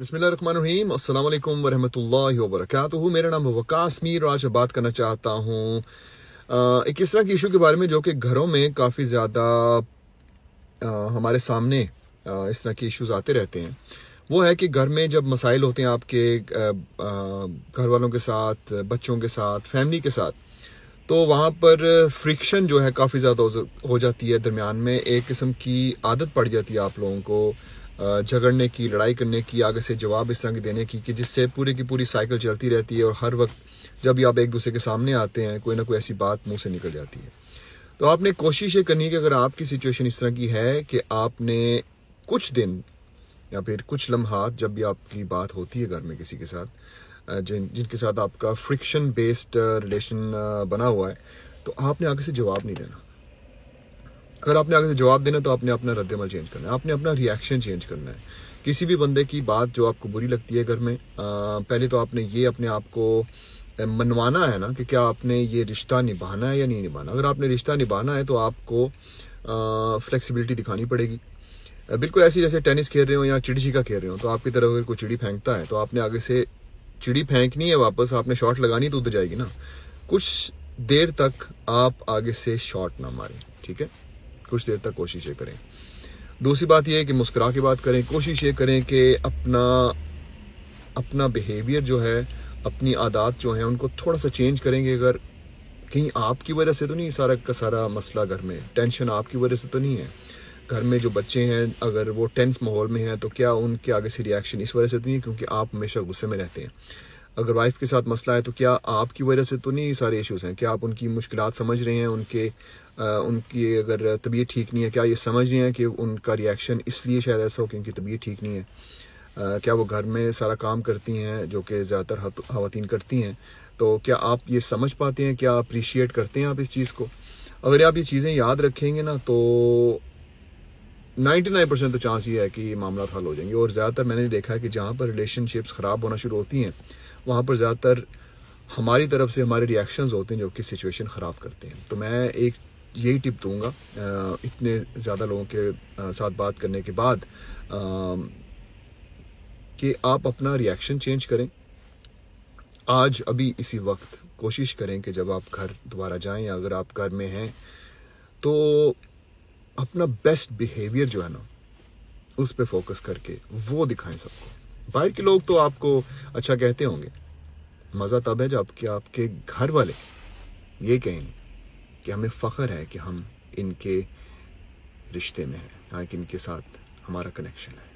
बसमीम अल्लाम वरहमल वरक मेरा नाम वकास मीर आज बात करना चाहता हूँ एक इस तरह के इशू के बारे में जो कि घरों में काफ़ी ज़्यादा हमारे सामने आ, इस तरह के इश्यूज आते रहते हैं वो है कि घर में जब मसाइल होते हैं आपके घर वालों के साथ बच्चों के साथ फैमिली के साथ तो वहाँ पर फ्रिक्शन जो है काफ़ी ज़्यादा हो जाती है दरमियान में एक किस्म की आदत पड़ जाती है आप लोगों को झगड़ने की लड़ाई करने की आगे से जवाब इस तरह की देने की कि जिससे पूरी की पूरी साइकिल चलती रहती है और हर वक्त जब भी आप एक दूसरे के सामने आते हैं कोई ना कोई ऐसी बात मुंह से निकल जाती है तो आपने कोशिश ये करनी है कि अगर आपकी सिचुएशन इस तरह की है कि आपने कुछ दिन या फिर कुछ लम्हात जब भी आपकी बात होती है घर में किसी के साथ जिन जिनके साथ आपका फ्रिक्शन बेस्ड रिलेशन बना हुआ है तो आपने आगे से जवाब नहीं देना अगर आपने आगे से जवाब देना तो आपने अपना रद्दमल चेंज करना है आपने अपना रिएक्शन चेंज करना है किसी भी बंदे की बात जो आपको बुरी लगती है घर में पहले तो आपने ये अपने आप को मनवाना है ना कि क्या आपने ये रिश्ता निभाना है या नहीं निभाना अगर आपने रिश्ता निभाना है तो आपको फ्लेक्सिबिलिटी दिखानी पड़ेगी बिल्कुल ऐसी जैसे टेनिस खेल रहे हो या चिड़ी का खेल रहे हो तो आपकी तरफ अगर कोई चिड़ी फेंकता है तो आपने आगे से चिड़ी फेंकनी है वापस आपने शॉट लगानी तो उधर जाएगी ना कुछ देर तक आप आगे से शॉट ना मारें ठीक है कुछ देर तक कोशिश ये करें दूसरी बात यह है कि मुस्कुरा के बात करें कोशिश ये करें कि अपना अपना बिहेवियर जो है अपनी आदत जो है उनको थोड़ा सा चेंज करेंगे अगर कहीं आपकी वजह से तो नहीं सारा का सारा मसला घर में टेंशन आपकी वजह से तो नहीं है घर में जो बच्चे हैं अगर वो टेंस माहौल में हैं तो क्या उनके आगे से रिएक्शन इस वजह से तो नहीं क्योंकि आप हमेशा गुस्से में रहते हैं अगर वाइफ के साथ मसला है तो क्या आपकी वजह से तो नहीं सारे इश्यूज हैं क्या आप उनकी मुश्किल समझ रहे हैं उनके आ, उनकी अगर तबीयत ठीक नहीं है क्या ये समझ रहे हैं कि उनका रिएक्शन इसलिए शायद ऐसा हो क्योंकि तबीयत ठीक नहीं है आ, क्या वो घर में सारा काम करती हैं जो कि ज़्यादातर खातन करती हैं तो क्या आप ये समझ पाते हैं क्या अप्रिशिएट करते हैं आप इस चीज़ को अगर आप ये चीज़ें याद रखेंगे ना तो 99% तो चांस ये है कि ये मामला हल हो जाएंगे और ज़्यादातर मैंने देखा है कि जहां पर रिलेशनशिप्स ख़राब होना शुरू होती हैं वहां पर ज़्यादातर हमारी तरफ से हमारे रिएक्शन होते हैं जो कि सिचुएशन ख़राब करते हैं तो मैं एक यही टिप दूंगा इतने ज़्यादा लोगों के साथ बात करने के बाद कि आप अपना रिएक्शन चेंज करें आज अभी इसी वक्त कोशिश करें कि जब आप घर दोबारा जाएं अगर आप घर में हैं तो अपना बेस्ट बिहेवियर जो है ना उस पर फोकस करके वो दिखाएं सबको बाहर के लोग तो आपको अच्छा कहते होंगे मज़ा तब है जब आपके आपके घर वाले ये कहें कि हमें फ़ख्र है कि हम इनके रिश्ते में हैं या हाँ, कि इनके साथ हमारा कनेक्शन है